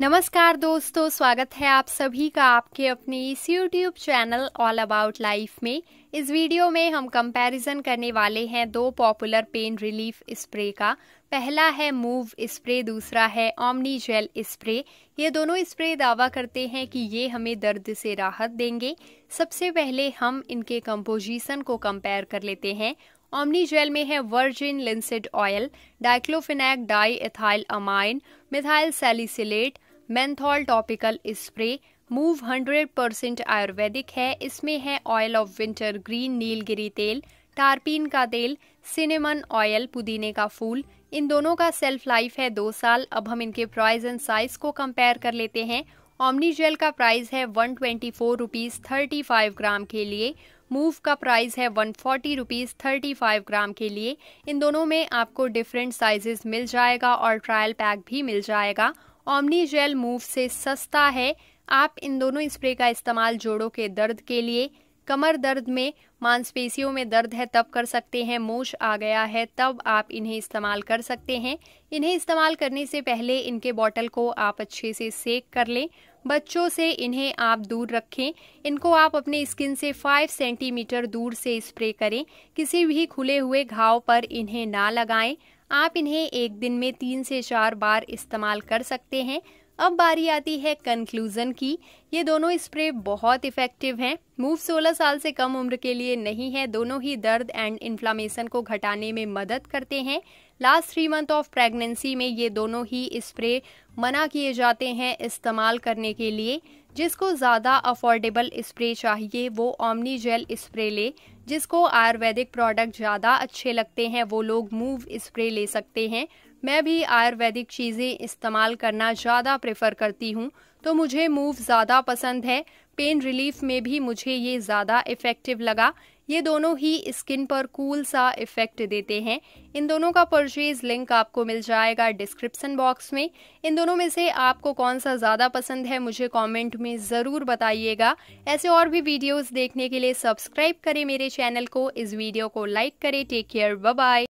नमस्कार दोस्तों स्वागत है आप सभी का आपके अपने इस YouTube channel all about life में इस वीडियो में हम कंपैरिजन करने वाले हैं दो पॉपुलर पेन रिलीफ स्प्रे का पहला है मूव स्प्रे दूसरा है ओमनी जेल स्प्रे ये दोनों स्प्रे दावा करते हैं कि ये हमें दर्द से राहत देंगे सबसे पहले हम इनके कंपोजिशन को कंपेयर कर लेते हैं ओमनी जेल में है virgin linseed oil diclofenac di ethyl amine methyl salicylate menthol topical spray Moov 100 percent Ayurvedic है इसमें है ऑयल ऑफ विंटर ग्रीन नीलगिरी तेल टारपीन का तेल सिनेमन ऑयल पुदीने का फूल इन दोनों का सेल्फ लाइफ है दो साल अब हम इनके प्राइस एंड साइज को कंपेयर कर लेते हैं ऑमनी जेल का प्राइस है one twenty four rupees thirty five gram के लिए मूव का प्राइस है one forty rupees thirty five gram के लिए इन दोनों में आपको डिफरेंट साइजेस मिल जाएगा और ट्रायल पैक भी मिल जाएगा ओमनी जेल मूव से सस्ता है आप इन दोनों स्प्रे का इस्तेमाल जोड़ों के दर्द के लिए कमर दर्द में मांसपेशियों में दर्द है तब कर सकते हैं मोश आ गया है तब आप इन्हें इस्तेमाल कर सकते हैं इन्हें इस्तेमाल करने से पहले इनके बॉटल को आप अच्छे से सेक कर लें बच्चों से इन्हें आप दूर रखें इनको आप अपने स्किन से 5 सेंटीमीटर दूर से स्प्रे करें किसी भी खुले हुए घाव पर इन्हें ना लगाएं आप इन्हें एक दिन में तीन से चार बार इस्तेमाल कर सकते हैं अब बारी आती है कंक्लूजन की ये दोनों स्प्रे बहुत इफेक्टिव हैं मूव 16 साल से कम उम्र के लिए नहीं है दोनों ही दर्द एंड इन्फ्लामेशन को घटाने में मदद करते हैं last three month of pregnancy में ये दोनों ही स्प्रे मना किए जाते हैं इस्तेमाल करने के लिए जिसको ज़्यादा अफोर्डेबल स्प्रे चाहिए वो ओमनी जेल स्प्रे ले जिसको आयुर्वेदिक प्रोडक्ट ज़्यादा अच्छे लगते हैं वो लोग मूव स्प्रे ले सकते हैं मैं भी आयुर्वेदिक चीज़ें इस्तेमाल करना ज़्यादा प्रेफर करती हूँ तो मुझे मूव ज़्यादा पसंद है पेन रिलीफ में भी मुझे ये ज़्यादा इफ़ेक्टिव लगा ये दोनों ही स्किन पर कूल सा इफ़ेक्ट देते हैं इन दोनों का परचेज लिंक आपको मिल जाएगा डिस्क्रिप्सन बॉक्स में इन दोनों में से आपको कौन सा ज़्यादा पसंद है मुझे कमेंट में ज़रूर बताइएगा ऐसे और भी वीडियोस देखने के लिए सब्सक्राइब करें मेरे चैनल को इस वीडियो को लाइक करें टेक केयर बाय